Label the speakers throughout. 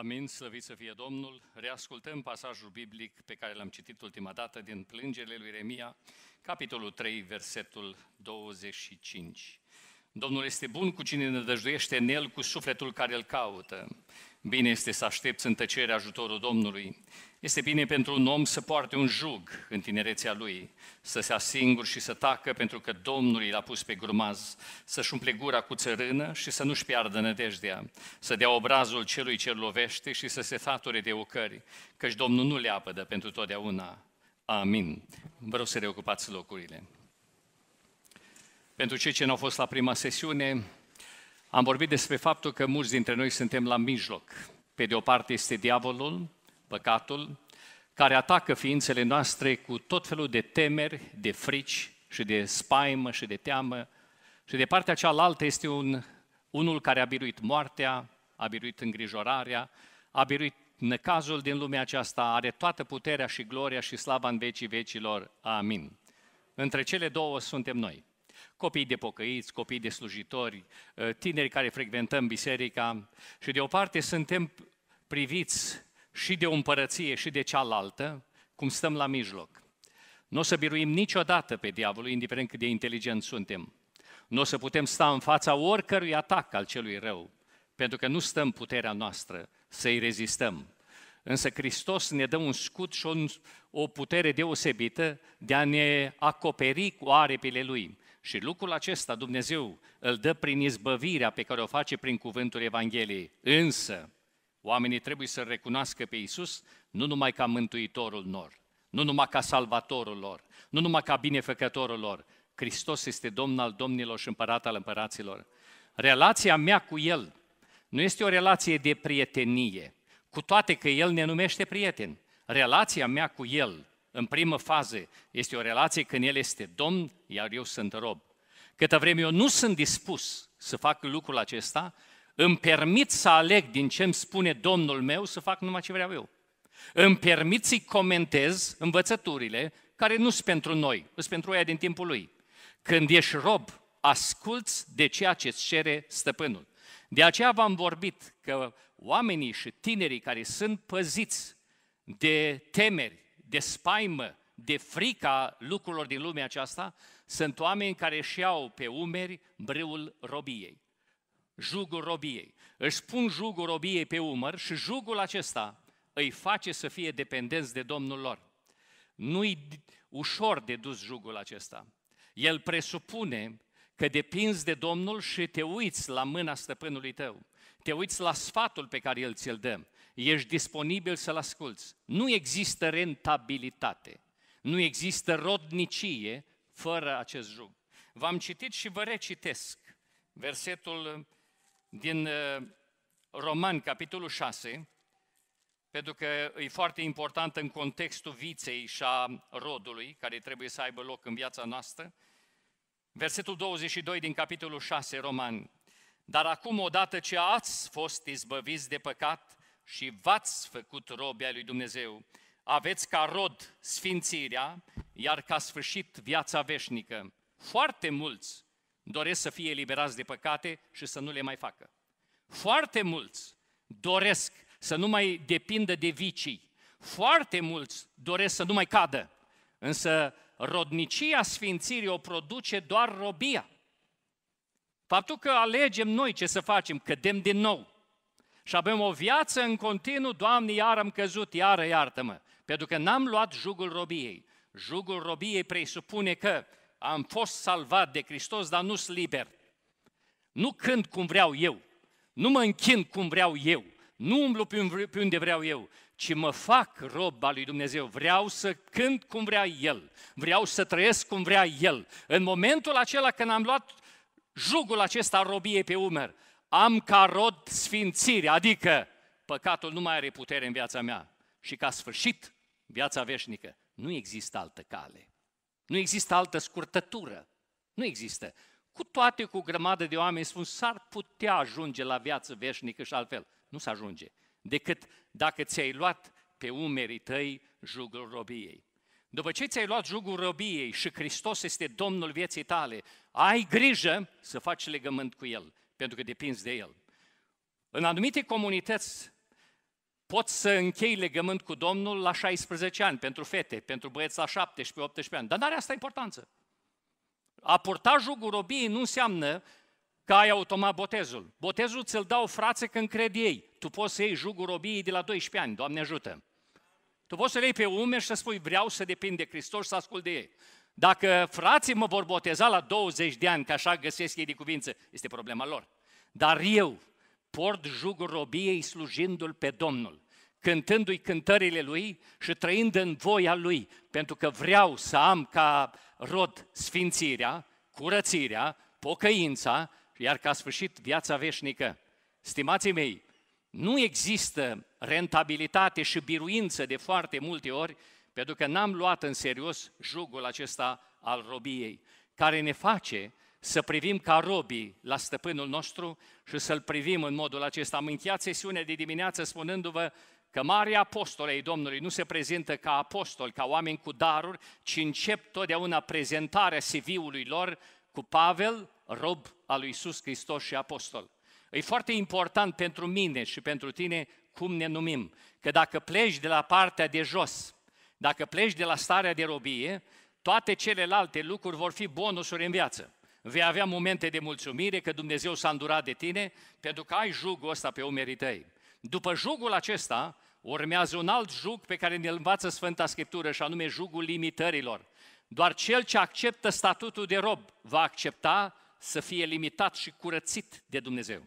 Speaker 1: Amin, slăvit să fie Domnul! Reascultăm pasajul biblic pe care l-am citit ultima dată din Plângerile lui Remia, capitolul 3, versetul 25. Domnul este bun cu cine dăjduiește în el, cu sufletul care îl caută. Bine este să aștepți în tăcere ajutorul Domnului. Este bine pentru un om să poarte un jug în tinerețea lui, să se asingur și să tacă pentru că Domnul l a pus pe grumaz, să-și umple gura cu țărână și să nu-și piardă nădejdea, să dea obrazul celui ce lovește și să se fature de ocări, căci Domnul nu le apădă pentru totdeauna. Amin. Vă rog să reocupați locurile. Pentru cei ce nu au fost la prima sesiune, am vorbit despre faptul că mulți dintre noi suntem la mijloc. Pe de o parte este diavolul, păcatul, care atacă ființele noastre cu tot felul de temeri, de frici și de spaimă și de teamă. Și de partea cealaltă este un, unul care a biruit moartea, a biruit îngrijorarea, a biruit năcazul din lumea aceasta, are toată puterea și gloria și slava în vecii vecilor. Amin. Între cele două suntem noi copii de pocăiți, copii de slujitori, ă, tineri care frecventăm biserica și de o parte suntem priviți și de o împărăție și de cealaltă, cum stăm la mijloc. Nu o să biruim niciodată pe diavolul, indiferent cât de inteligenți suntem. Nu o să putem sta în fața oricărui atac al celui rău, pentru că nu stăm puterea noastră să-i rezistăm. Însă Hristos ne dă un scut și o, o putere deosebită de a ne acoperi cu arepile Lui. Și lucrul acesta Dumnezeu îl dă prin izbăvirea pe care o face prin cuvântul Evangheliei. Însă, oamenii trebuie să recunoască pe Isus nu numai ca mântuitorul lor, nu numai ca salvatorul lor, nu numai ca binefăcătorul lor. Hristos este Domn al Domnilor și Împărat al Împăraților. Relația mea cu El nu este o relație de prietenie, cu toate că El ne numește prieten. Relația mea cu El în primă fază este o relație când El este Domn, iar eu sunt rob. Câtă vreme eu nu sunt dispus să fac lucrul acesta, îmi permit să aleg din ce îmi spune Domnul meu să fac numai ce vreau eu. Îmi permit să-i comentez învățăturile care nu sunt pentru noi, sunt pentru aia din timpul lui. Când ești rob, asculți de ceea ce îți cere stăpânul. De aceea v-am vorbit că oamenii și tinerii care sunt păziți de temeri, de spaimă, de frica lucrurilor din lumea aceasta, sunt oameni care își iau pe umeri brâul robiei, jugul robiei. Își pun jugul robiei pe umăr și jugul acesta îi face să fie dependenți de Domnul lor. Nu-i ușor de dus jugul acesta. El presupune că depinzi de Domnul și te uiți la mâna stăpânului tău. Te uiți la sfatul pe care el ți-l dă ești disponibil să-l asculți. Nu există rentabilitate, nu există rodnicie fără acest jug. V-am citit și vă recitesc versetul din uh, Roman, capitolul 6, pentru că e foarte important în contextul viței și a rodului, care trebuie să aibă loc în viața noastră. Versetul 22 din capitolul 6, Roman. Dar acum, odată ce ați fost izbăviți de păcat, și v-ați făcut robia lui Dumnezeu, aveți ca rod sfințirea, iar ca sfârșit viața veșnică. Foarte mulți doresc să fie eliberați de păcate și să nu le mai facă. Foarte mulți doresc să nu mai depindă de vicii. Foarte mulți doresc să nu mai cadă. Însă rodnicia sfințirii o produce doar robia. Faptul că alegem noi ce să facem, cădem din nou, și avem o viață în continuu, Doamne, iar am căzut, iară iartă-mă, pentru că n-am luat jugul robiei. Jugul robiei presupune că am fost salvat de Hristos, dar nu sunt liber. Nu cânt cum vreau eu, nu mă închin cum vreau eu, nu umblu pe unde vreau eu, ci mă fac rob al lui Dumnezeu. Vreau să cânt cum vrea El, vreau să trăiesc cum vrea El. În momentul acela când am luat jugul acesta al robiei pe umăr, am ca rod sfințire, adică păcatul nu mai are putere în viața mea și ca sfârșit viața veșnică. Nu există altă cale, nu există altă scurtătură, nu există. Cu toate cu grămadă de oameni spun, s-ar putea ajunge la viață veșnică și altfel. Nu se ajunge, decât dacă ți-ai luat pe umerii tăi jugul robiei. După ce ți-ai luat jugul robiei și Hristos este Domnul vieții tale, ai grijă să faci legământ cu El pentru că depinzi de El. În anumite comunități poți să închei legământ cu Domnul la 16 ani, pentru fete, pentru băieți la 17-18 ani, dar nu are asta importanță. A purta jugul robiei nu înseamnă că ai automat botezul. Botezul ți-l dau frațe când cred ei. Tu poți să iei jugul robiei de la 12 ani, Doamne ajută. Tu poți să le iei pe umeri și să spui vreau să depind de Hristos și să ascult de ei. Dacă frații mă vor boteza la 20 de ani, că așa găsesc ei de cuvință, este problema lor. Dar eu port jugul robiei slujindu-L pe Domnul, cântându-i cântările Lui și trăind în voia Lui, pentru că vreau să am ca rod sfințirea, curățirea, pocăința, iar ca sfârșit viața veșnică. Stimații mei, nu există rentabilitate și biruință de foarte multe ori pentru că n-am luat în serios jugul acesta al robiei, care ne face să privim ca robii la stăpânul nostru și să-l privim în modul acesta. Am încheiat sesiunea de dimineață spunându-vă că mari apostoli ai Domnului nu se prezintă ca apostoli, ca oameni cu daruri, ci încep totdeauna prezentarea CV-ului lor cu Pavel, rob al lui Isus Hristos și apostol. E foarte important pentru mine și pentru tine cum ne numim, că dacă pleci de la partea de jos, dacă pleci de la starea de robie, toate celelalte lucruri vor fi bonusuri în viață. Vei avea momente de mulțumire că Dumnezeu s-a îndurat de tine pentru că ai jugul ăsta pe umerii tăi. După jugul acesta urmează un alt jug pe care ne învață Sfânta Scriptură și anume jugul limitărilor. Doar cel ce acceptă statutul de rob va accepta să fie limitat și curățit de Dumnezeu.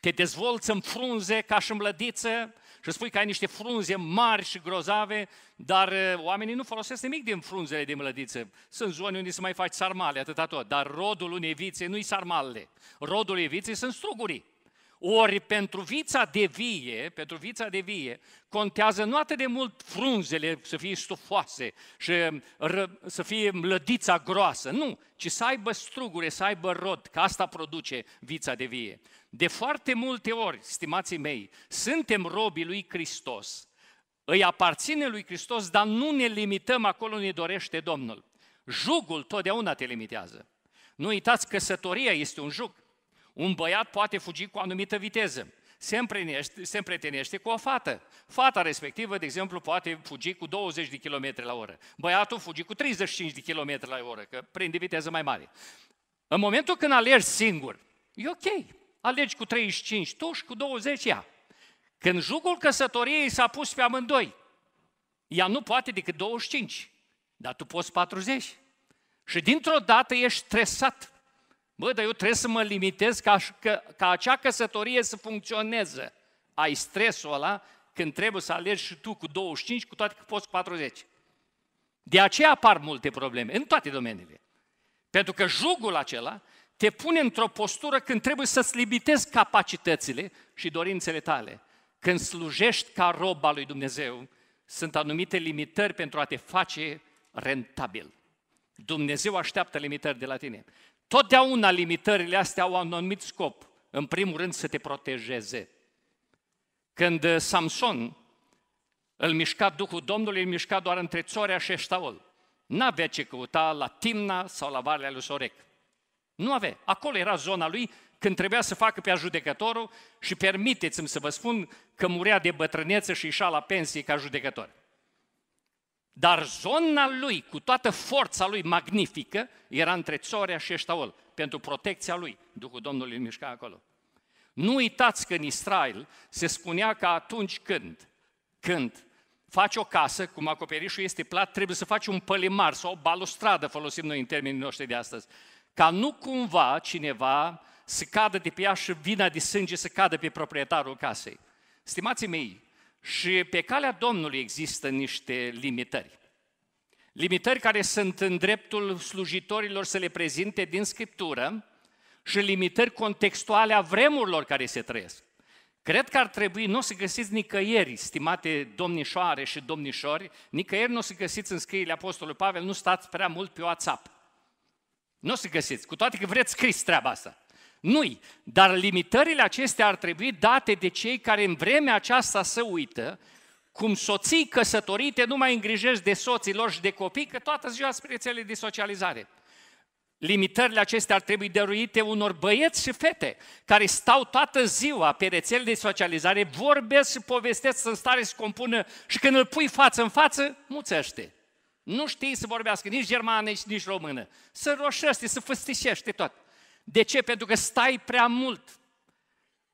Speaker 1: Te dezvolți în frunze ca și în mlădiță, și spui că ai niște frunze mari și grozave, dar uh, oamenii nu folosesc nimic din frunzele de mlădiță. Sunt zone unde se mai faci sarmale, atâta tot, dar rodul unei vițe nu-i sarmale. Rodul unei vițe sunt strugurii. Ori pentru vița de vie, pentru vița de vie, contează nu atât de mult frunzele să fie stufoase și uh, ră, să fie mlădița groasă, nu, ci să aibă strugure, să aibă rod, că asta produce vița de vie. De foarte multe ori, stimații mei, suntem robii lui Hristos. Îi aparține lui Hristos, dar nu ne limităm acolo unde dorește Domnul. Jugul totdeauna te limitează. Nu uitați, căsătoria este un jug. Un băiat poate fugi cu o anumită viteză. Se împretenește se cu o fată. Fata respectivă, de exemplu, poate fugi cu 20 de km la oră. Băiatul fugi cu 35 de km la oră, că prinde viteză mai mare. În momentul când alergi singur, e ok, alegi cu 35 tu și cu 20 ea. Când jugul căsătoriei s-a pus pe amândoi, ea nu poate decât 25, dar tu poți 40. Și dintr-o dată ești stresat. Bă, dar eu trebuie să mă limitez ca, ca, ca acea căsătorie să funcționeze. Ai stresul ăla când trebuie să alegi și tu cu 25, cu toate că poți cu 40. De aceea apar multe probleme, în toate domeniile. Pentru că jugul acela te pune într-o postură când trebuie să-ți limitezi capacitățile și dorințele tale. Când slujești ca rob al lui Dumnezeu, sunt anumite limitări pentru a te face rentabil. Dumnezeu așteaptă limitări de la tine. Totdeauna limitările astea au un anumit scop. În primul rând să te protejeze. Când uh, Samson îl mișca Duhul Domnului, îl mișca doar între Țorea și Eștaol. N-avea ce căuta la Timna sau la Valea lui Sorec. Nu avea. Acolo era zona lui când trebuia să facă pe ajudecătorul și permiteți-mi să vă spun că murea de bătrânețe și ieșea la pensie ca judecător. Dar zona lui, cu toată forța lui magnifică, era între Țorea și Eștaol, pentru protecția lui. Duhul Domnului îl mișca acolo. Nu uitați că în Israel se spunea că atunci când, când faci o casă, cum acoperișul este plat, trebuie să faci un pălimar sau o balustradă, folosim noi în termenii noștri de astăzi ca nu cumva cineva să cadă de pe ea și vina de sânge să cadă pe proprietarul casei. Stimații mei, și pe calea Domnului există niște limitări. Limitări care sunt în dreptul slujitorilor să le prezinte din Scriptură și limitări contextuale a vremurilor care se trăiesc. Cred că ar trebui, nu o să găsiți nicăieri, stimate domnișoare și domnișori, nicăieri nu o să găsiți în scrierile Apostolului Pavel, nu stați prea mult pe WhatsApp. Nu o să găsiți, cu toate că vreți scris treaba asta. Nu-i, dar limitările acestea ar trebui date de cei care în vremea aceasta se uită, cum soții căsătorite nu mai îngrijești de soții lor și de copii, că toată ziua spre de socializare. Limitările acestea ar trebui dăruite unor băieți și fete care stau toată ziua pe rețele de socializare, vorbesc și povestesc în stare să compună și când îl pui față în față, muțește. Nu știi să vorbească nici germană, nici română. Să roșește, să făstișește tot. De ce? Pentru că stai prea mult.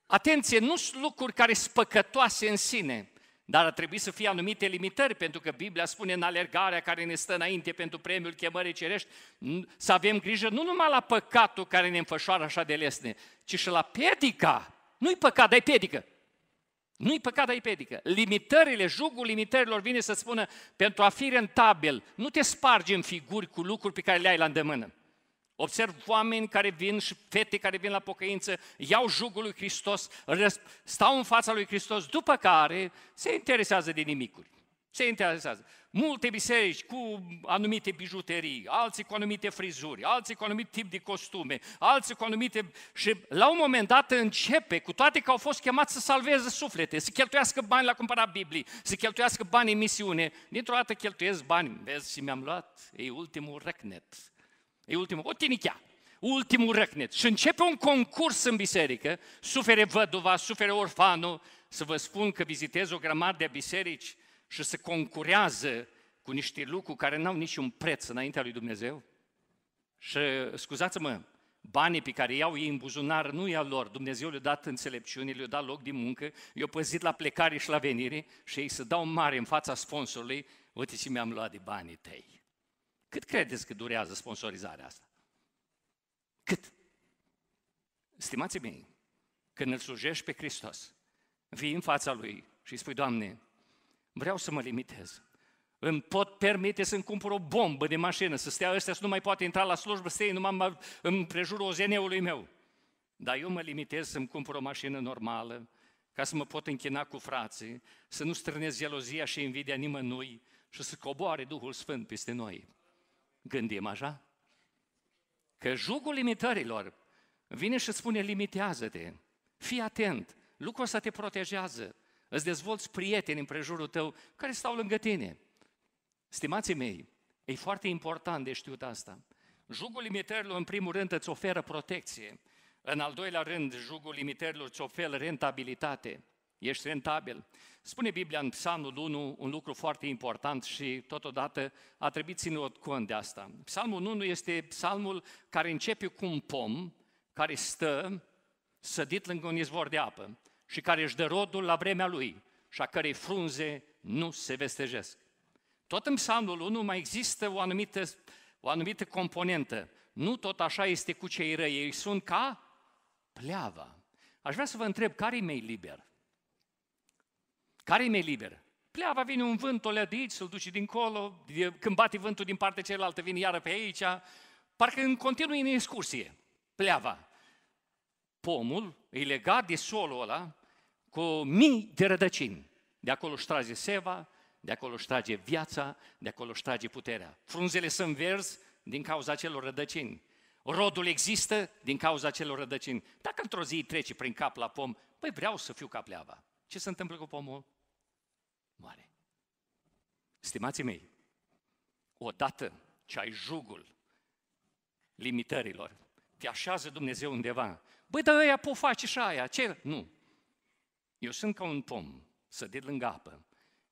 Speaker 1: Atenție, nu sunt lucruri care sunt păcătoase în sine, dar ar trebui să fie anumite limitări, pentru că Biblia spune în alergarea care ne stă înainte pentru premiul chemării cerești, să avem grijă nu numai la păcatul care ne înfășoară așa de lesne, ci și la piedica. Nu-i păcat, dar e piedică. Nu-i păcat, dar e pedică. Limitările, jugul limitărilor vine să spună, pentru a fi rentabil, nu te spargi în figuri cu lucruri pe care le ai la îndemână. Observ oameni care vin și fete care vin la pocăință, iau jugul lui Hristos, stau în fața lui Hristos, după care se interesează de nimicuri. Se interesează. Multe biserici cu anumite bijuterii, alții cu anumite frizuri, alții cu anumit tip de costume, alții cu anumite... Și la un moment dat începe, cu toate că au fost chemați să salveze suflete, să cheltuiască bani la cumpăra Biblii, să cheltuiască bani în misiune. Dintr-o dată cheltuiesc bani. Vezi, și mi-am luat, e ultimul răcnet. E ultimul, o tinichea ultimul răcnet. Și începe un concurs în biserică, sufere văduva, sufere orfanul, să vă spun că vizitez o grămadă de biserici și se concurează cu niște lucruri care n-au niciun preț înaintea lui Dumnezeu? Și scuzați-mă, banii pe care iau ei în buzunar nu i-a lor. Dumnezeu le-a dat înțelepciune, le-a dat loc de muncă, i-a păzit la plecare și la venire și ei se dau mare în fața sponsorului, uite ce mi-am luat de banii tăi. Cât credeți că durează sponsorizarea asta? Cât? Stimați mei, când îl slujești pe Hristos, vii în fața Lui și îi spui, Doamne, vreau să mă limitez. Îmi pot permite să-mi cumpăr o bombă de mașină, să stea ăstea, să nu mai poate intra la slujbă, să numai în prejurul meu. Dar eu mă limitez să-mi cumpăr o mașină normală, ca să mă pot închina cu frații, să nu strânez gelozia și invidia nimănui și să coboare Duhul Sfânt peste noi. Gândim așa? Că jugul limitărilor vine și spune limitează-te, fii atent, lucrul ăsta te protejează, Îți dezvolți prieteni în prejurul tău care stau lângă tine. Stimații mei, e foarte important de știut asta. Jugul limitărilor, în primul rând, îți oferă protecție. În al doilea rând, jugul limitărilor îți oferă rentabilitate. Ești rentabil. Spune Biblia în Psalmul 1 un lucru foarte important și totodată a trebuit ținut cont de asta. Psalmul 1 este psalmul care începe cu un pom care stă sădit lângă un izvor de apă și care își dă rodul la vremea lui și a cărei frunze nu se vestejesc. Tot în psalmul 1 mai există o anumită, o anumită componentă. Nu tot așa este cu cei răi, ei sunt ca pleava. Aș vrea să vă întreb, care-i mei liber? Care-i mei liber? Pleava vine un vânt, o de să îl duci dincolo, când bate vântul din partea cealaltă, vine iară pe aici, parcă în continuu în excursie, pleava. Pomul e legat de solul ăla cu mii de rădăcini. De acolo își trage seva, de acolo își trage viața, de acolo își trage puterea. Frunzele sunt verzi din cauza acelor rădăcini. Rodul există din cauza acelor rădăcini. Dacă într-o zi trece prin cap la pom, păi vreau să fiu ca pleava. Ce se întâmplă cu pomul? Moare. Stimații mei, odată ce ai jugul limitărilor, te așează Dumnezeu undeva, băi, dar ăia pot face și aia, ce? Nu, eu sunt ca un pom sădit lângă apă.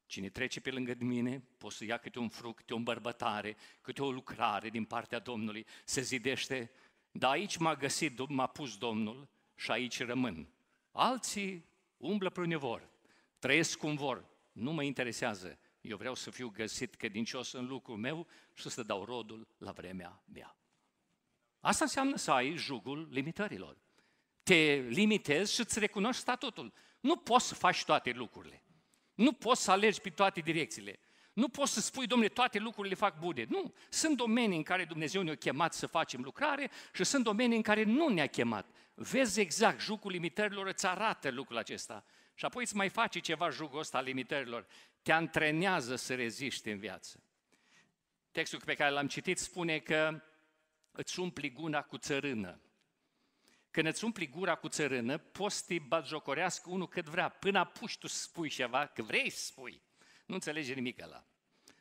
Speaker 1: Cine trece pe lângă mine, poți să ia câte un fruct, câte o îmbărbătare, câte o lucrare din partea Domnului, se zidește, dar aici m-a găsit, m-a pus Domnul și aici rămân. Alții umblă vor. trăiesc cum vor, nu mă interesează. Eu vreau să fiu găsit că din o în lucrul meu și să dau rodul la vremea mea. Asta înseamnă să ai jugul limitărilor. Te limitezi și îți recunoști statutul. Nu poți să faci toate lucrurile. Nu poți să alergi pe toate direcțiile. Nu poți să spui, domnule, toate lucrurile le fac bune. Nu. Sunt domenii în care Dumnezeu ne-a chemat să facem lucrare și sunt domenii în care nu ne-a chemat. Vezi exact, jucul limitărilor îți arată lucrul acesta. Și apoi îți mai face ceva jucul ăsta al limitărilor. Te antrenează să reziști în viață. Textul pe care l-am citit spune că îți umpli guna cu țărână. Când îți umpli gura cu țărână, poți să te unul cât vrea. Până apuci tu spui ceva, că vrei să spui. Nu înțelege nimic ăla.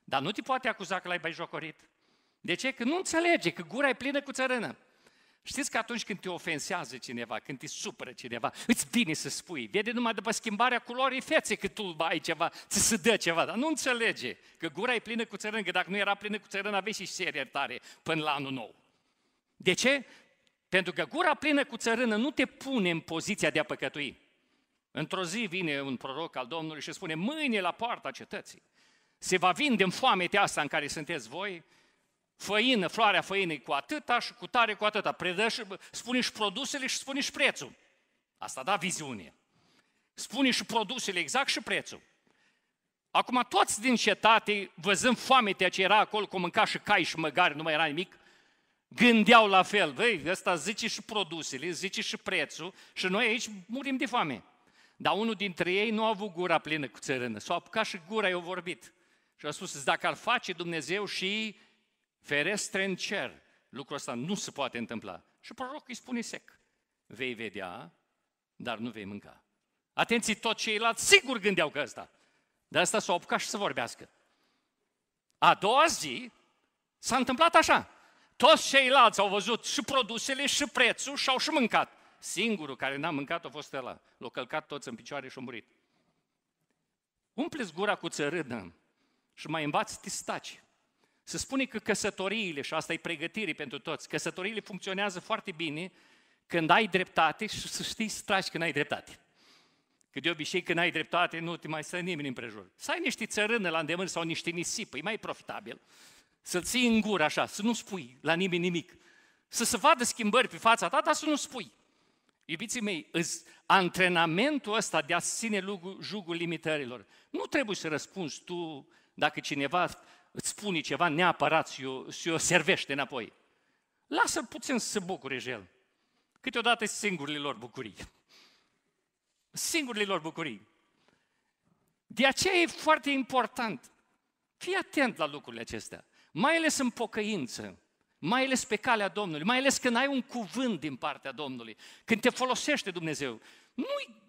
Speaker 1: Dar nu te poate acuza că l-ai bajocorit. De ce? Că nu înțelege, că gura e plină cu țărână. Știți că atunci când te ofensează cineva, când te supără cineva, îți vine să spui. Vede numai după schimbarea culorii feței că tu ai ceva, ți se dă ceva, dar nu înțelege că gura e plină cu țărână, că dacă nu era plină cu țărână, aveai și serie tare până la anul nou. De ce? Pentru că gura plină cu țărână nu te pune în poziția de a păcătui. Într-o zi vine un proroc al Domnului și spune, mâine la poarta cetății se va vinde în foamea asta în care sunteți voi, făină, floarea făinei cu atâta și cu tare cu atâta. Predă și, spune și produsele și spune și prețul. Asta da viziune. Spune și produsele exact și prețul. Acum toți din cetate, văzând foamea ce era acolo, cum mânca și cai și măgari, nu mai era nimic, gândeau la fel. Băi, ăsta zice și produsele, zice și prețul și noi aici murim de foame. Dar unul dintre ei nu a avut gura plină cu țărână, s-a apucat și gura i-a vorbit. Și a spus, dacă ar face Dumnezeu și ferestre în cer, lucrul ăsta nu se poate întâmpla. Și prorocul îi spune sec, vei vedea, dar nu vei mânca. Atenție, tot ceilalți sigur gândeau că ăsta. Dar ăsta s-a apucat și să vorbească. A doua zi s-a întâmplat așa toți ceilalți au văzut și produsele, și prețul și au și mâncat. Singurul care n-a mâncat a fost ăla. L-au călcat toți în picioare și a murit. Umpleți gura cu țărână și mai învați tistaci. Se spune că căsătoriile, și asta e pregătirii pentru toți, căsătoriile funcționează foarte bine când ai dreptate și să știi să tragi când ai dreptate. Că de obicei când ai dreptate nu te mai stă nimeni în prejur. Să ai niște țărână la îndemână sau niște nisipă, e mai profitabil să-l ții în gură așa, să nu spui la nimeni nimic. Să se vadă schimbări pe fața ta, dar să nu spui. Iubiții mei, antrenamentul ăsta de a ține jugul limitărilor. Nu trebuie să răspunzi tu dacă cineva îți spune ceva neapărat și o, și o servește înapoi. Lasă-l puțin să se bucure și el. Câteodată singurile lor bucurii. Singurile lor bucurii. De aceea e foarte important. Fii atent la lucrurile acestea mai ales în pocăință, mai ales pe calea Domnului, mai ales când ai un cuvânt din partea Domnului, când te folosește Dumnezeu. Nu-i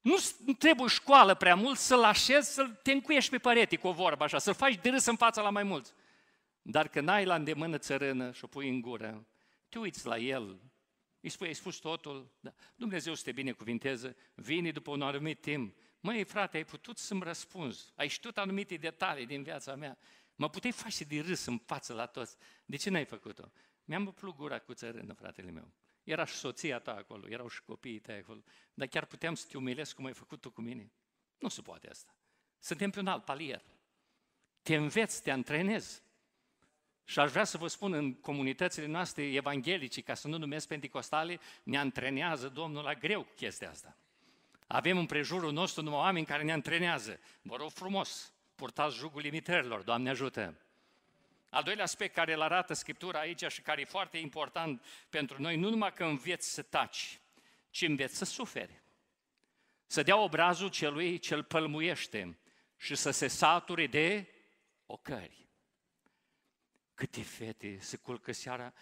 Speaker 1: nu trebuie școală prea mult să-l așezi, să te încuiești pe perete cu o vorbă așa, să-l faci de râs în fața la mai mulți. Dar când ai la îndemână țărână și o pui în gură, te uiți la el, îi spui, ai spus totul, da. Dumnezeu să te binecuvinteze, vine după un anumit timp. Măi, frate, ai putut să-mi răspunzi, ai știut anumite detalii din viața mea, Mă puteai face de râs în față la toți. De ce n-ai făcut-o? Mi-am umplut gura cu țărână, fratele meu. Era și soția ta acolo, erau și copiii tăi acolo. Dar chiar puteam să te umilesc cum ai făcut tu cu mine? Nu se poate asta. Suntem pe un alt palier. Te înveți, te antrenezi. Și aș vrea să vă spun, în comunitățile noastre evanghelice, ca să nu numesc pentecostale, ne antrenează Domnul la greu cu chestia asta. Avem în prejurul nostru numai oameni care ne antrenează. Vă rog frumos, purtați jugul limitărilor, Doamne ajută! Al doilea aspect care îl arată Scriptura aici și care e foarte important pentru noi, nu numai că înveți să taci, ci înveți să suferi. Să dea obrazul celui ce îl pălmuiește și să se sature de ocări. Câte fete se culcă seara,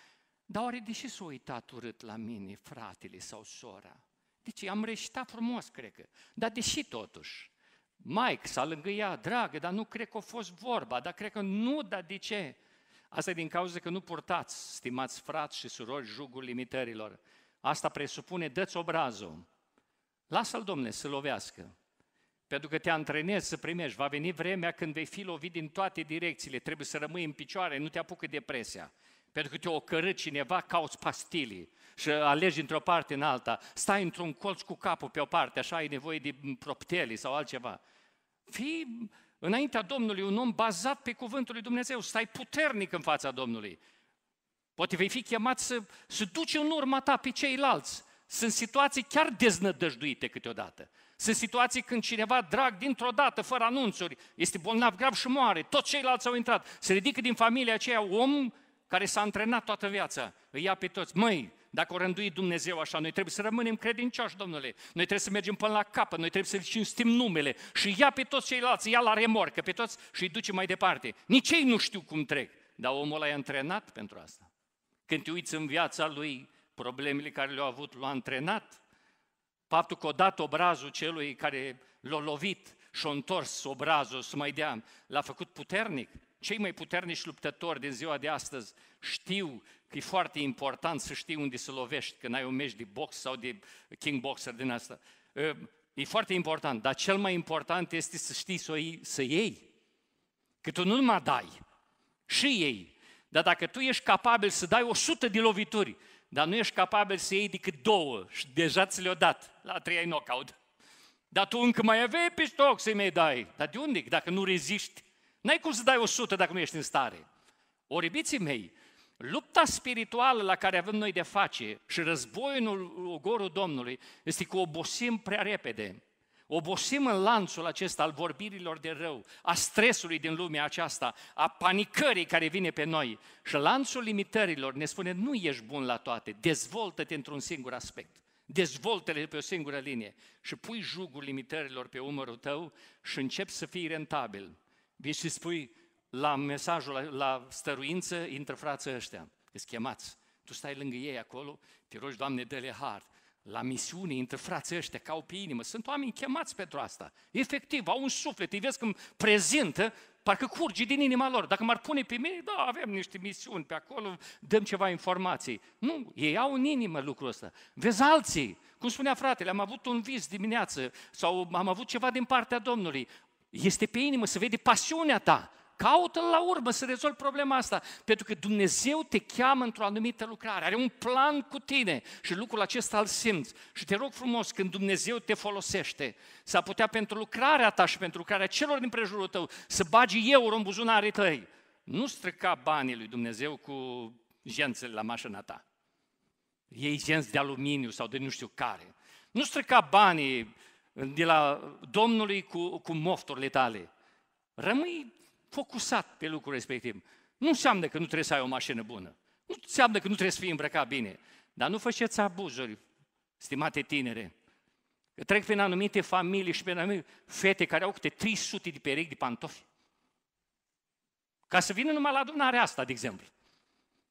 Speaker 1: dar oare de ce s-a uitat urât la mine fratele sau sora? Deci am reșitat frumos, cred că, dar deși totuși. Mike s-a lângă ea, dragă, dar nu cred că a fost vorba, dar cred că nu, dar de ce? Asta e din cauza că nu purtați, stimați frați și surori, jugul limitărilor. Asta presupune, dă-ți obrazul. Lasă-l, domne, să lovească. Pentru că te antrenezi să primești. Va veni vremea când vei fi lovit din toate direcțiile. Trebuie să rămâi în picioare, nu te apucă depresia. Pentru că te-a ocărât cineva, cauți pastilii și alegi într-o parte în alta, stai într-un colț cu capul pe o parte, așa ai nevoie de proptelii sau altceva. Fii înaintea Domnului un om bazat pe cuvântul lui Dumnezeu, stai puternic în fața Domnului. Poate vei fi chemat să, să duci în urma ta pe ceilalți. Sunt situații chiar deznădăjduite câteodată. Sunt situații când cineva drag dintr-o dată, fără anunțuri, este bolnav grav și moare, toți ceilalți au intrat, se ridică din familia aceea om care s-a antrenat toată viața, îi ia pe toți. Măi, dacă o rândui Dumnezeu așa, noi trebuie să rămânem credincioși, domnule. Noi trebuie să mergem până la capă. noi trebuie să cinstim numele și ia pe toți ceilalți, ia la remorcă pe toți și îi duce mai departe. Nici ei nu știu cum trec, dar omul ăla e antrenat pentru asta. Când te uiți în viața lui, problemele care le-au avut, l-a antrenat. Faptul că o dat obrazul celui care l-a lovit și-a întors obrazul să mai dea, l-a făcut puternic cei mai puternici luptători din ziua de astăzi știu că e foarte important să știi unde să lovești când ai un meci de box sau de king boxer din asta. Ă, e foarte important, dar cel mai important este să știi să, iei, să iei. Că tu nu numai dai, și ei. Dar dacă tu ești capabil să dai 100 de lovituri, dar nu ești capabil să iei decât două și deja ți le-o dat, la treia ai knockout. Dar tu încă mai aveai pistoc să-i mai dai. Dar de unde? Dacă nu reziști N-ai cum să dai 100 dacă nu ești în stare. Oribiții mei, lupta spirituală la care avem noi de face și războiul în ogorul Domnului este că obosim prea repede. Obosim în lanțul acesta al vorbirilor de rău, a stresului din lumea aceasta, a panicării care vine pe noi. Și lanțul limitărilor ne spune, nu ești bun la toate, dezvoltă-te într-un singur aspect. Dezvoltă-le pe o singură linie și pui jugul limitărilor pe umărul tău și începi să fii rentabil. Vii și spui la mesajul, la stăruință, intră frații ăștia, îți chemați. Tu stai lângă ei acolo, te rogi, Doamne, de le har. La misiune intră frații ăștia, ca au pe inimă. Sunt oameni chemați pentru asta. Efectiv, au un suflet. Îi vezi când prezintă, parcă curge din inima lor. Dacă m-ar pune pe mine, da, avem niște misiuni pe acolo, dăm ceva informații. Nu, ei au în inimă lucrul ăsta. Vezi alții, cum spunea fratele, am avut un vis dimineață sau am avut ceva din partea Domnului este pe inimă, se vede pasiunea ta. Caută-l la urmă să rezolvi problema asta, pentru că Dumnezeu te cheamă într-o anumită lucrare, are un plan cu tine și lucrul acesta îl simți. Și te rog frumos, când Dumnezeu te folosește, s-ar putea pentru lucrarea ta și pentru lucrarea celor din prejurul tău să bagi euro în buzunarii tăi. Nu străca banii lui Dumnezeu cu jențele la mașina ta. Ei jenți de aluminiu sau de nu știu care. Nu străca banii de la Domnului cu, cu mofturile tale. Rămâi focusat pe lucrul respectiv. Nu înseamnă că nu trebuie să ai o mașină bună. Nu înseamnă că nu trebuie să fii îmbrăcat bine. Dar nu faceți abuzuri, stimate tinere. Eu trec prin anumite familii și prin anumite fete care au câte 300 de perechi de pantofi. Ca să vină numai la adunarea asta, de exemplu.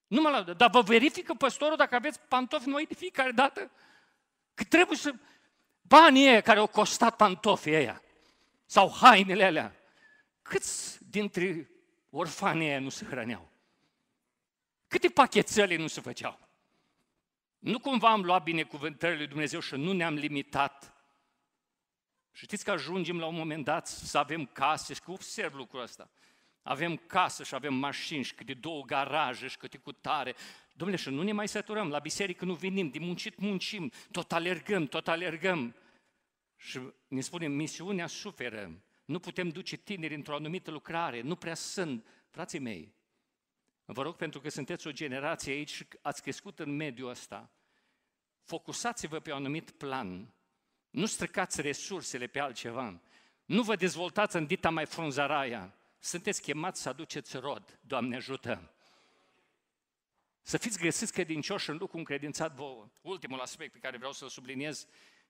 Speaker 1: Numai la, dar vă verifică păstorul dacă aveți pantofi noi de fiecare dată? Că trebuie să, Banii ăia care au costat pantofii ăia sau hainele alea, câți dintre orfanii ăia nu se hrăneau? Câte pachetele nu se făceau? Nu cumva am luat binecuvântările lui Dumnezeu și nu ne-am limitat. Știți că ajungem la un moment dat să avem case și că observ lucrul ăsta. Avem casă și avem mașini și câte două garaje și câte cutare Domnule, și nu ne mai săturăm, la biserică nu venim, din muncit muncim, tot alergăm, tot alergăm. Și ne spunem, misiunea suferă, nu putem duce tineri într-o anumită lucrare, nu prea sunt. Frații mei, vă rog pentru că sunteți o generație aici și ați crescut în mediul ăsta, focusați-vă pe un anumit plan, nu străcați resursele pe altceva, nu vă dezvoltați în dita mai frunzaraia, sunteți chemați să aduceți rod, Doamne ajută! Să fiți găsiți credincioși în lucru încredințat vouă. Ultimul aspect pe care vreau să-l subliniez,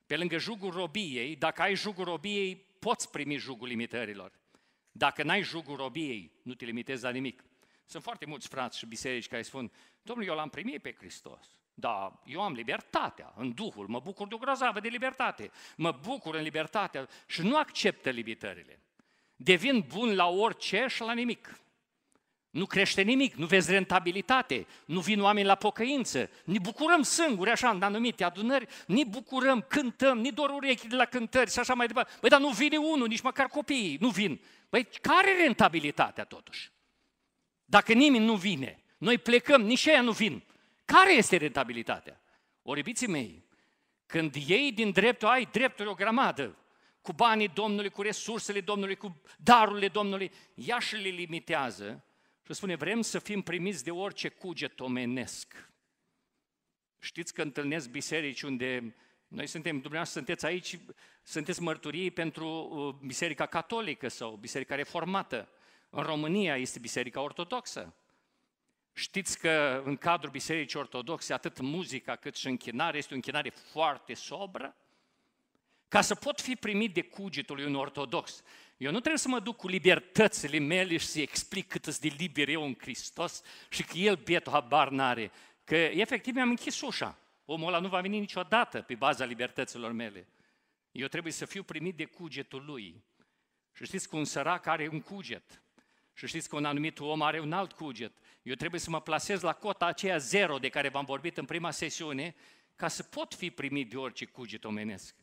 Speaker 1: pe lângă jugul robiei, dacă ai jugul robiei, poți primi jugul limitărilor. Dacă n-ai jugul robiei, nu te limitezi la nimic. Sunt foarte mulți frați și biserici care spun, domnule, eu l-am primit pe Hristos. Da, eu am libertatea în Duhul, mă bucur de o grozavă de libertate, mă bucur în libertatea și nu acceptă limitările. Devin bun la orice și la nimic. Nu crește nimic, nu vezi rentabilitate, nu vin oameni la pocăință. Ne bucurăm singuri, așa, în anumite adunări, ne bucurăm, cântăm, ne dor de la cântări și așa mai departe. Băi, dar nu vine unul, nici măcar copiii nu vin. Băi, care e rentabilitatea totuși? Dacă nimeni nu vine, noi plecăm, nici ei nu vin. Care este rentabilitatea? Oribiții mei, când ei din dreptul, ai drepturi o grămadă, cu banii Domnului, cu resursele Domnului, cu darurile Domnului, ea și le limitează și spune, vrem să fim primiți de orice cuget omenesc. Știți că întâlnesc biserici unde noi suntem, dumneavoastră sunteți aici, sunteți mărturii pentru uh, Biserica Catolică sau Biserica Reformată. În România este Biserica Ortodoxă. Știți că în cadrul Bisericii Ortodoxe atât muzica cât și închinarea este o închinare foarte sobră? Ca să pot fi primit de cugetul lui un ortodox, eu nu trebuie să mă duc cu libertățile mele și să explic cât de liber eu în Hristos și că el bietul habar n-are. Că efectiv mi-am închis ușa. Omul ăla nu va veni niciodată pe baza libertăților mele. Eu trebuie să fiu primit de cugetul lui. Și știți că un sărac are un cuget. Și știți că un anumit om are un alt cuget. Eu trebuie să mă plasez la cota aceea zero de care v-am vorbit în prima sesiune, ca să pot fi primit de orice cuget omenesc.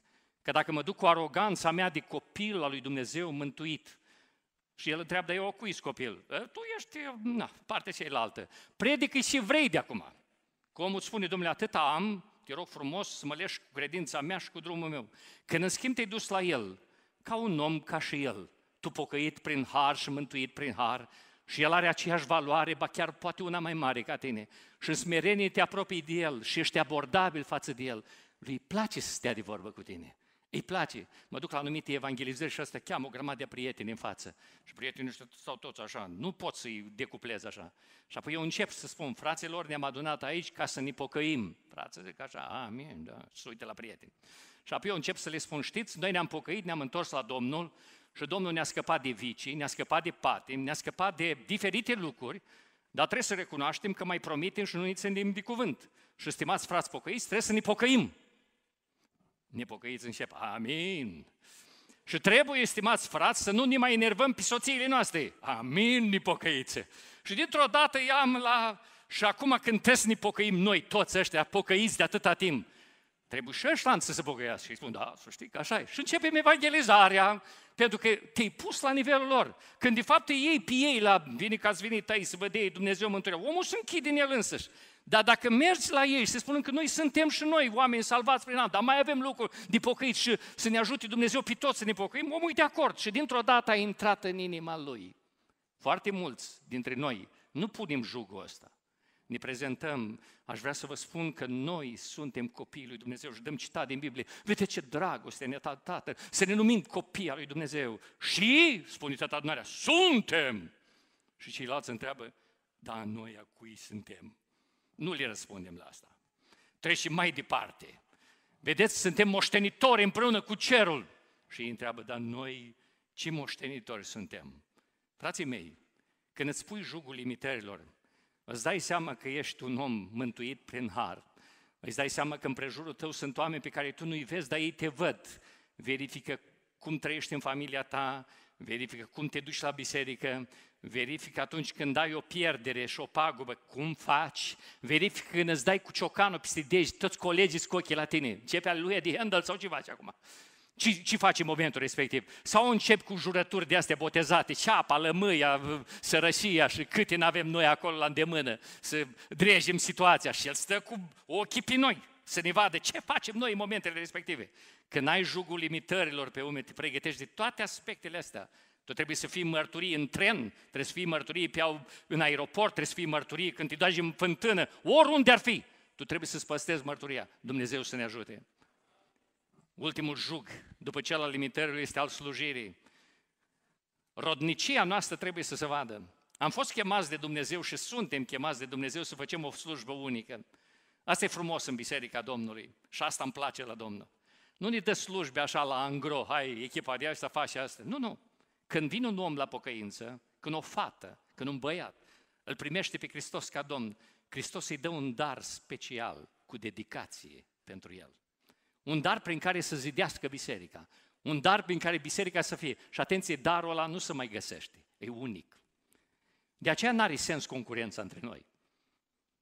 Speaker 1: Că dacă mă duc cu aroganța mea de copil al lui Dumnezeu mântuit, și el întreabă, dar eu cui copil? Eh, tu ești, na, partea cealaltă. Predică și vrei de acum. Cum îți spune, domnule, atâta am, te rog frumos să mă leși cu credința mea și cu drumul meu. Când în schimb te-ai dus la el, ca un om ca și el, tu pocăit prin har și mântuit prin har, și el are aceeași valoare, ba chiar poate una mai mare ca tine. Și în smerenie te apropii de el și ești abordabil față de el. Lui place să stea de vorbă cu tine. Îi place. Mă duc la anumite evangelizări și asta cheamă o grămadă de prieteni în față. Și prietenii ăștia stau toți așa, nu pot să-i decuplez așa. Și apoi eu încep să spun, fraților, ne-am adunat aici ca să ne pocăim. Frații zic așa, amin, da, și uite la prieteni. Și apoi eu încep să le spun, știți, noi ne-am pocăit, ne-am întors la Domnul și Domnul ne-a scăpat de vicii, ne-a scăpat de patim, ne-a scăpat de diferite lucruri, dar trebuie să recunoaștem că mai promitem și nu ne ținem de cuvânt. Și stimați frați pocăiți, trebuie să ne pocăim nepocăiți încep, amin. Și trebuie, estimați frați, să nu ne mai enervăm pe soțiile noastre. Amin, nipocăițe. Și dintr-o dată i-am la... Și acum când trebuie să ne pocăim noi, toți ăștia pocăiți de atâta timp, trebuie și ăștia să se pocăiască. Și spun, da, să știi că așa e. Și începem evangelizarea, pentru că te-ai pus la nivelul lor. Când de fapt ei pe ei la vine că ați venit aici să vă dea Dumnezeu mântuirea. Omul se închide în el însăși. Dar dacă mergi la ei și se spunem că noi suntem și noi oameni salvați prin an, dar mai avem lucruri de pocăit și să ne ajute Dumnezeu pe toți să ne pocăim, omul e de acord și dintr-o dată a intrat în inima lui. Foarte mulți dintre noi nu punem jugul ăsta. Ne prezentăm, aș vrea să vă spun că noi suntem copiii lui Dumnezeu și dăm citat din Biblie. Vedeți ce dragoste ne-a dat să ne numim copii al lui Dumnezeu. Și, spune tata adunarea, suntem! Și ceilalți întreabă, da, noi a cui suntem? Nu le răspundem la asta. Trecem mai departe. Vedeți, suntem moștenitori împreună cu cerul. Și îi întreabă, dar noi ce moștenitori suntem? Frații mei, când îți pui jugul limitărilor, îți dai seama că ești un om mântuit prin har. Îți dai seama că împrejurul tău sunt oameni pe care tu nu-i vezi, dar ei te văd. Verifică cum trăiești în familia ta, verifică cum te duci la biserică, Verifică atunci când ai o pierdere și o pagubă, cum faci? Verifică când îți dai cu ciocanul peste deci, toți colegii cu ochii la tine. Începe al lui Eddie Handel sau ce faci acum? Ce, ce faci în momentul respectiv? Sau încep cu jurături de astea botezate, ceapa, lămâia, sărășia și câte nu avem noi acolo la îndemână, să drejim situația și el stă cu ochii pe noi, să ne vadă ce facem noi în momentele respective. Când ai jugul limitărilor pe umeri, te pregătești de toate aspectele astea tu trebuie să fii mărturie în tren, trebuie să fii mărturie pe au, în aeroport, trebuie să fii mărturie când te dai în fântână, oriunde ar fi. Tu trebuie să-ți păstrezi mărturia. Dumnezeu să ne ajute. Ultimul jug, după cel al limitărilor, este al slujirii. Rodnicia noastră trebuie să se vadă. Am fost chemați de Dumnezeu și suntem chemați de Dumnezeu să facem o slujbă unică. Asta e frumos în Biserica Domnului și asta îmi place la Domnul. Nu ne dă slujbe așa la angro, hai, echipa de să face asta. Nu, nu. Când vine un om la pocăință, când o fată, când un băiat îl primește pe Hristos ca Domn, Hristos îi dă un dar special, cu dedicație pentru el. Un dar prin care să zidească biserica. Un dar prin care biserica să fie. Și atenție, darul ăla nu se mai găsește. E unic. De aceea n-are sens concurența între noi.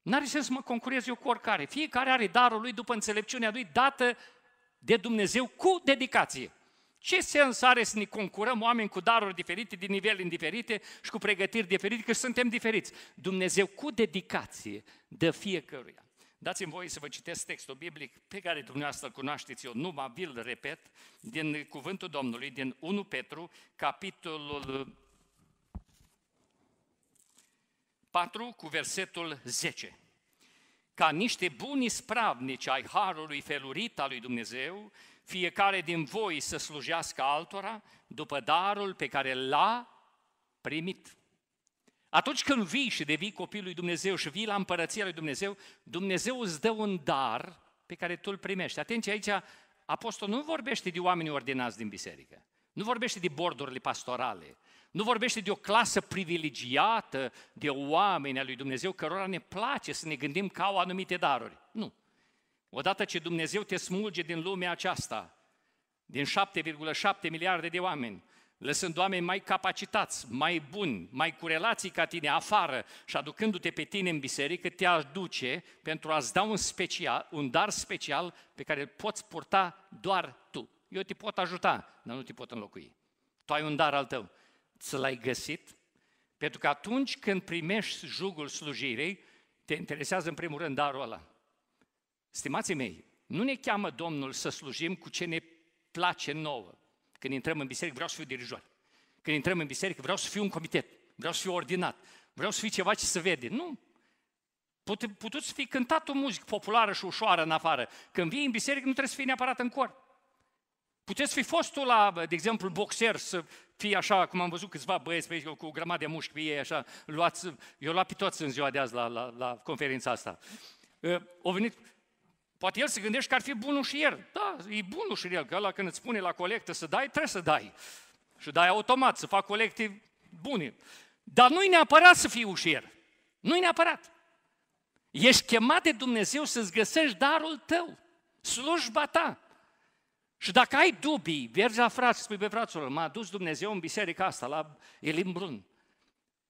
Speaker 1: N-are sens să mă concurez eu cu oricare. Fiecare are darul lui după înțelepciunea lui dată de Dumnezeu cu dedicație. Ce sens are să ne concurăm oameni cu daruri diferite, din niveluri diferite și cu pregătiri diferite, că suntem diferiți? Dumnezeu cu dedicație de fiecăruia. Dați-mi voie să vă citesc textul biblic pe care dumneavoastră îl cunoașteți, eu numai vi-l repet, din cuvântul Domnului, din 1 Petru, capitolul 4 cu versetul 10 ca niște buni spravnici ai harului felurit al lui Dumnezeu, fiecare din voi să slujească altora după darul pe care l-a primit. Atunci când vii și devii copilul lui Dumnezeu și vii la împărăția lui Dumnezeu, Dumnezeu îți dă un dar pe care tu îl primești. Atenție aici, apostol nu vorbește de oameni ordinați din biserică, nu vorbește de bordurile pastorale, nu vorbește de o clasă privilegiată de oameni al lui Dumnezeu cărora ne place să ne gândim că au anumite daruri. Nu. Odată ce Dumnezeu te smulge din lumea aceasta, din 7,7 miliarde de oameni, lăsând oameni mai capacitați, mai buni, mai cu relații ca tine afară și aducându-te pe tine în biserică, te aduce pentru a-ți da un, special, un dar special pe care îl poți purta doar tu. Eu te pot ajuta, dar nu te pot înlocui. Tu ai un dar al tău să l-ai găsit, pentru că atunci când primești jugul slujirii, te interesează în primul rând darul ăla. Stimații mei, nu ne cheamă Domnul să slujim cu ce ne place nouă. Când intrăm în biserică, vreau să fiu dirijor. Când intrăm în biserică, vreau să fiu un comitet, vreau să fiu ordinat, vreau să fiu ceva ce se vede. Nu, puteți fi cântat o muzică populară și ușoară în afară. Când vii în biserică, nu trebuie să fii neapărat în corp. Puteți fi fostul la, de exemplu, boxer, să fie așa, cum am văzut câțiva băieți pe aici cu o grămadă de mușchi pe ei, așa, luați, eu luat pe toți în ziua de azi la, la, la conferința asta. O ă, venit, poate el se gândește că ar fi bunul și el. Da, e bunul și el, că ăla când îți spune la colectă să dai, trebuie să dai. Și dai automat, să fac colecte bune. Dar nu-i neapărat să fii ușier. Nu-i neapărat. Ești chemat de Dumnezeu să-ți găsești darul tău, slujba ta. Și dacă ai dubii, mergi la frate, spui, pe fraților, m-a dus Dumnezeu în biserica asta, la Elim Brun.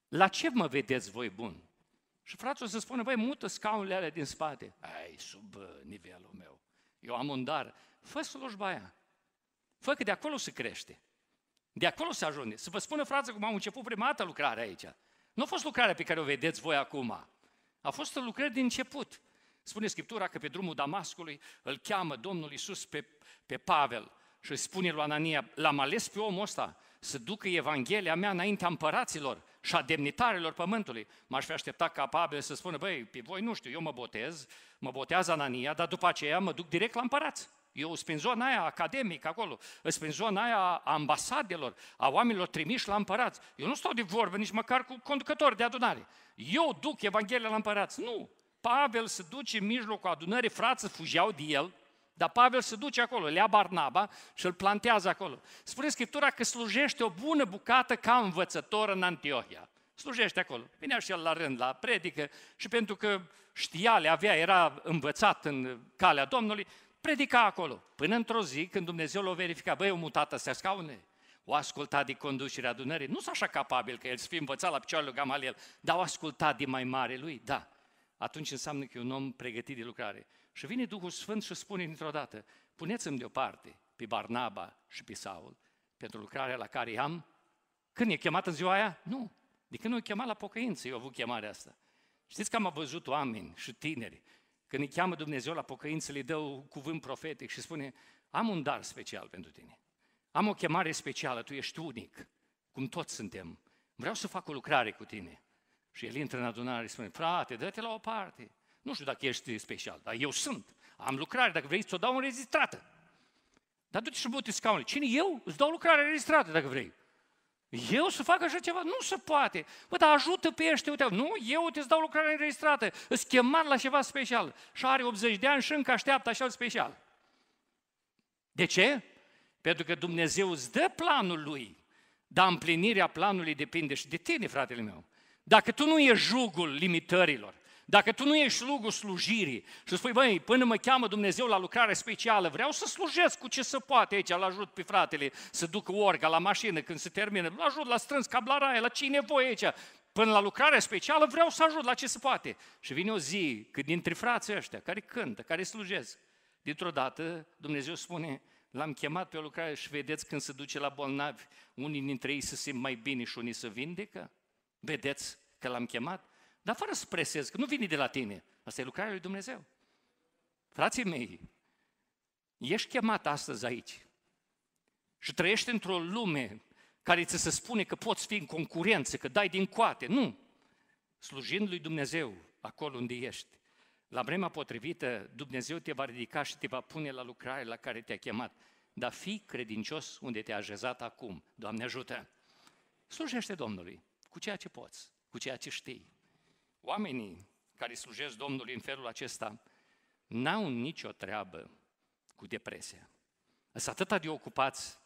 Speaker 1: La ce mă vedeți voi bun? Și fratele să spună, băi, mută scaunele alea din spate. Ai, sub uh, nivelul meu. Eu am un dar. Fă slujba aia. Fă că de acolo se crește. De acolo se ajunge. Să vă spună, frață, cum am început prima dată lucrarea aici. Nu a fost lucrarea pe care o vedeți voi acum. A fost o lucrare din început. Spune Scriptura că pe drumul Damascului îl cheamă Domnul Iisus pe, pe Pavel și îi spune lui Anania, l-am ales pe omul ăsta să ducă Evanghelia mea înaintea împăraților și a demnitarilor pământului. M-aș fi așteptat ca Pavel să spună, băi, pe voi nu știu, eu mă botez, mă botează Anania, dar după aceea mă duc direct la împărați. Eu sunt în zona aia academică acolo, sunt în zona aia ambasadelor, a oamenilor trimiși la împărați. Eu nu stau de vorbă nici măcar cu conducători de adunare. Eu duc Evanghelia la împărați. Nu, Pavel se duce în mijlocul adunării, frații fugeau de el, dar Pavel se duce acolo, le ia Barnaba și îl plantează acolo. Spune Scriptura că slujește o bună bucată ca învățător în Antiohia. Slujește acolo. Vinea și el la rând, la predică și pentru că știa, le avea, era învățat în calea Domnului, predica acolo. Până într-o zi, când Dumnezeu l-a verificat, băi, o mutată astea scaune, o asculta de conducerea adunării. Nu s așa capabil că el să fie învățat la picioarele lui Gamaliel, dar o asculta de mai mare lui, da atunci înseamnă că e un om pregătit de lucrare. Și vine Duhul Sfânt și spune dintr-o dată, puneți-mi deoparte pe Barnaba și pe Saul pentru lucrarea la care am. Când e chemat în ziua aia? Nu. De când nu e chemat la pocăință, eu am avut chemarea asta. Știți că am văzut oameni și tineri, când îi cheamă Dumnezeu la pocăință, le dă un cuvânt profetic și spune, am un dar special pentru tine. Am o chemare specială, tu ești unic, cum toți suntem. Vreau să fac o lucrare cu tine. Și el intră în adunare și spune, frate, dă-te la o parte. Nu știu dacă ești special, dar eu sunt. Am lucrare, dacă vrei, ți-o dau înregistrată. Dar du-te și bute scaunele. Cine? Eu? Îți dau lucrare înregistrată, dacă vrei. Eu să fac așa ceva? Nu se poate. Bă, dar ajută pe ăștia, uite, nu, eu te dau lucrare înregistrată, îți chemat la ceva special. Și are 80 de ani și încă așteaptă așa special. De ce? Pentru că Dumnezeu îți dă planul Lui, dar împlinirea planului depinde și de tine, fratele meu. Dacă tu nu ești jugul limitărilor, dacă tu nu ești lugul slujirii și spui, băi, până mă cheamă Dumnezeu la lucrare specială, vreau să slujesc cu ce se poate aici, îl ajut pe fratele să ducă orga la mașină când se termină, îl ajut la strâns cablaraie, la ce nevoie aici, până la lucrare specială vreau să ajut la ce se poate. Și vine o zi când dintre frații ăștia care cântă, care slujesc, dintr-o dată Dumnezeu spune, l-am chemat pe o lucrare și vedeți când se duce la bolnavi, unii dintre ei să simt mai bine și unii să vindecă? Vedeți că l-am chemat? Dar fără să presez, că nu vine de la tine. Asta e lucrarea lui Dumnezeu. Frații mei, ești chemat astăzi aici și trăiești într-o lume care ți se spune că poți fi în concurență, că dai din coate. Nu! Slujind lui Dumnezeu acolo unde ești, la vremea potrivită, Dumnezeu te va ridica și te va pune la lucrare la care te-a chemat. Dar fii credincios unde te-a așezat acum. Doamne ajută! Slujește Domnului! cu ceea ce poți, cu ceea ce știi. Oamenii care slujesc Domnului în felul acesta n-au nicio treabă cu depresia. Sunt atâta de ocupați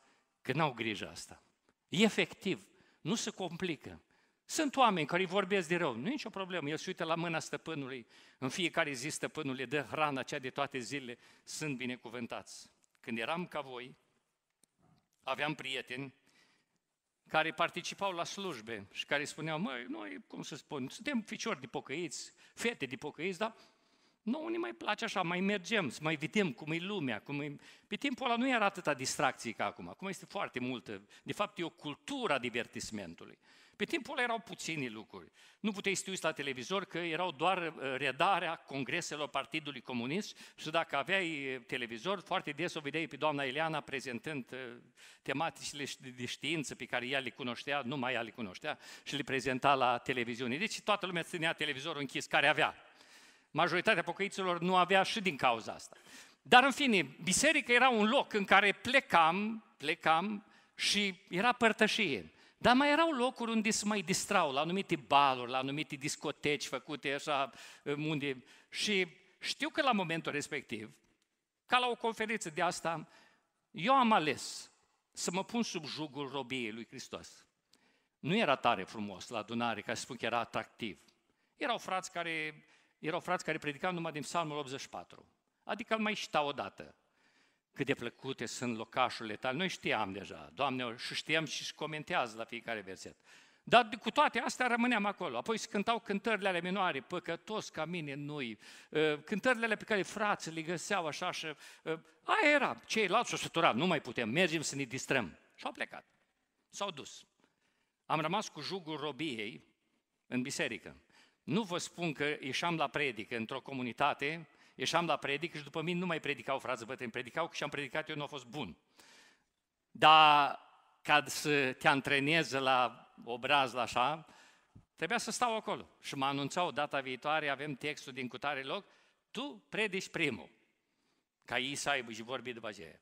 Speaker 1: că n-au grijă asta. Efectiv, nu se complică. Sunt oameni care îi vorbesc de rău, nu e nicio problemă, el se uită la mâna stăpânului, în fiecare zi stăpânul le dă hrana cea de toate zilele, sunt binecuvântați. Când eram ca voi, aveam prieteni care participau la slujbe și care spuneau, măi, noi, cum să spun, suntem ficiori de pocăiți, fete de pocăiți, dar nu ne mai place așa, mai mergem, să mai vedem cum e lumea, cum e... Pe timpul ăla nu era atâta distracție ca acum, acum este foarte multă, de fapt e o cultură a divertismentului. Pe timpul ăla erau puțini lucruri. Nu puteai să te uiți la televizor că erau doar uh, redarea congreselor Partidului Comunist și dacă aveai uh, televizor, foarte des o vedeai pe doamna Ileana prezentând uh, tematicile de știință pe care ea le cunoștea, numai ea le cunoștea și le prezenta la televiziune. Deci toată lumea ținea televizorul închis, care avea. Majoritatea pocăiților nu avea și din cauza asta. Dar în fine, biserica era un loc în care plecam, plecam și era părtășie. Dar mai erau locuri unde se mai distrau, la anumite baluri, la anumite discoteci făcute așa, unde... Și știu că la momentul respectiv, ca la o conferință de asta, eu am ales să mă pun sub jugul robiei lui Hristos. Nu era tare frumos la adunare, ca să spun că era atractiv. Erau frați care, erau frați care predicau numai din psalmul 84. Adică îl mai știa odată cât de plăcute sunt locașurile tale. Noi știam deja, Doamne, și știam și comentează la fiecare verset. Dar cu toate astea rămâneam acolo. Apoi se cântau cântările ale minoare, păcătos ca mine noi, ă, cântările pe care frații le găseau așa și... Ă, aia era, ceilalți o săturau, nu mai putem, mergem să ne distrăm. Și au plecat, s-au dus. Am rămas cu jugul robiei în biserică. Nu vă spun că ieșeam la predică într-o comunitate ieșeam la predic și după mine nu mai predicau frază bătrâni, predicau că și am predicat eu nu a fost bun. Dar ca să te antreneze la obraz, la așa, trebuia să stau acolo. Și mă anunțau data viitoare, avem textul din cutare loc, tu predici primul, ca ei să aibă și vorbi după aceea.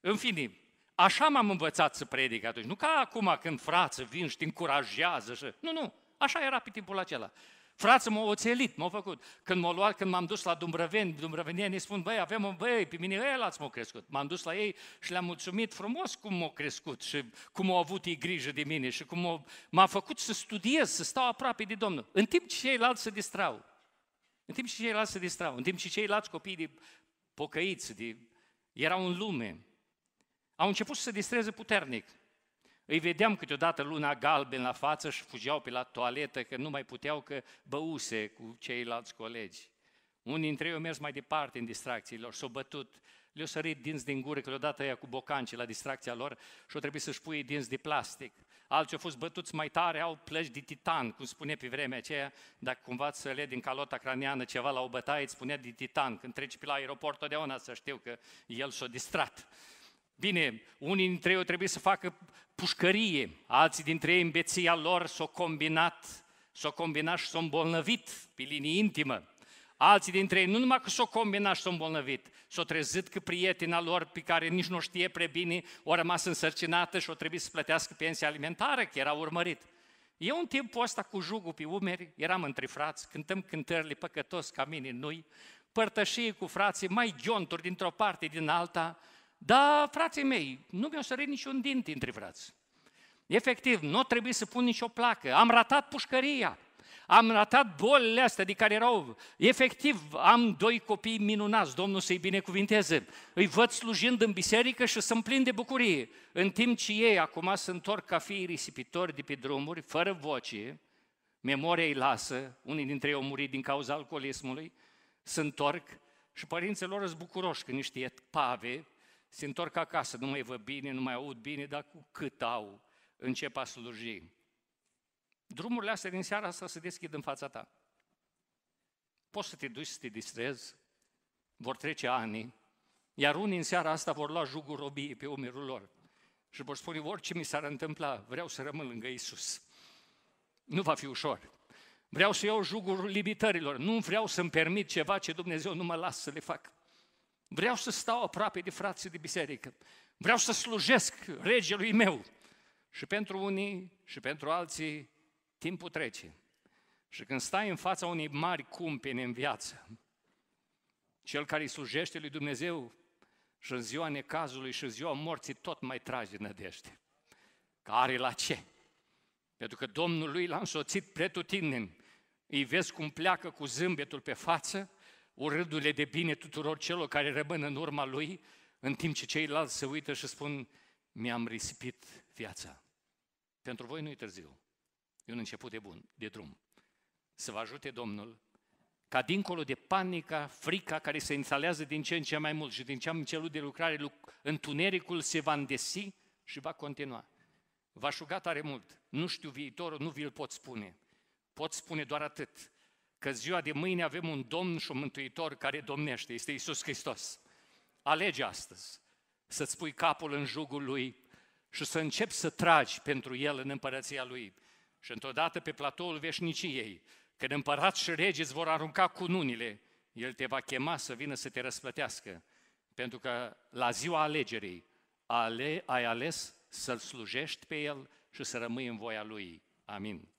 Speaker 1: În fine, așa m-am învățat să predic atunci. Nu ca acum când frață vin și te încurajează. Și... Nu, nu, așa era pe timpul acela. Frații m-au oțelit, m-au făcut. Când m-au luat, când m-am dus la Dumbrăveni, ne spun, băi, avem un băi, pe mine ăia l-ați m-au crescut. M-am dus la ei și le-am mulțumit frumos cum m-au crescut și cum au avut ei grijă de mine și cum m-a făcut să studiez, să stau aproape de Domnul. În timp ce ceilalți se distrau. În timp ce ceilalți se distrau, în timp ce ceilalți copii de pocăiți, de... erau în lume, au început să se distreze puternic. Îi vedeam câteodată luna galben la față și fugeau pe la toaletă că nu mai puteau că băuse cu ceilalți colegi. Unii dintre ei au mers mai departe în distracțiile lor, s-au bătut, le-au sărit dinți din gură, că ea cu bocanci la distracția lor și au trebuit să-și pui dinți de plastic. Alții au fost bătuți mai tare, au plăci de titan, cum spune pe vremea aceea, dacă cumva să le din calota craniană ceva la o bătaie, îți spunea de titan. Când treci pe la aeroport, totdeauna să știu că el s-a distrat. Bine, unii dintre ei au trebuit să facă pușcărie, alții dintre ei în beția lor s-au combinat, s-au combinat și s-au îmbolnăvit pe linie intimă. Alții dintre ei nu numai că s-au combinat și s-au îmbolnăvit, s-au trezit că prietena lor pe care nici nu știe prea bine, o rămas însărcinată și o trebuie să plătească pensia alimentară, că era urmărit. Eu în timpul ăsta cu jugul pe umeri, eram între frați, cântăm cântările păcătos ca mine noi, părtășie cu frații, mai ghionturi dintr-o parte din alta, dar, frații mei, nu mi-a sărit niciun dint între frați. Efectiv, nu trebuie să pun nicio placă. Am ratat pușcăria. Am ratat bolile astea de care erau. Efectiv, am doi copii minunați, Domnul să-i binecuvinteze. Îi văd slujind în biserică și sunt plin de bucurie. În timp ce ei acum se întorc ca fii risipitori de pe drumuri, fără voce, memoria îi lasă, unii dintre ei au murit din cauza alcoolismului, se întorc și părinții lor sunt bucuroși când niște pave se întorc acasă, nu mai văd bine, nu mai aud bine, dar cu cât au, încep a sluji. Drumurile astea din seara asta se deschid în fața ta. Poți să te duci să te distrezi, vor trece ani, iar unii în seara asta vor lua jugul robiei pe umerul lor și vor spune, orice mi s-ar întâmpla, vreau să rămân lângă Isus. Nu va fi ușor. Vreau să iau jugul limitărilor, nu vreau să-mi permit ceva ce Dumnezeu nu mă lasă să le fac. Vreau să stau aproape de frații de biserică. Vreau să slujesc regelui meu. Și pentru unii și pentru alții timpul trece. Și când stai în fața unei mari cumpene în viață, cel care îi slujește lui Dumnezeu și în ziua necazului și în ziua morții tot mai trage nădejde. Că are la ce? Pentru că Domnul lui l-a însoțit pretutindeni. Îi vezi cum pleacă cu zâmbetul pe față, urându-le de bine tuturor celor care rămân în urma lui, în timp ce ceilalți se uită și spun, mi-am risipit viața. Pentru voi nu e târziu. E un început de bun, de drum. Să vă ajute Domnul ca dincolo de panica, frica care se instalează din ce în ce mai mult și din ce am început de lucrare, întunericul se va îndesi și va continua. V-aș ruga tare mult, nu știu viitorul, nu vi-l pot spune. Pot spune doar atât, că ziua de mâine avem un Domn și un Mântuitor care domnește, este Isus Hristos. Alege astăzi să-ți pui capul în jugul Lui și să începi să tragi pentru El în împărăția Lui. Și întotdeauna pe platoul veșniciei, când împărat și rege îți vor arunca cununile, El te va chema să vină să te răsplătească, pentru că la ziua alegerii ale, ai ales să-L slujești pe El și să rămâi în voia Lui. Amin.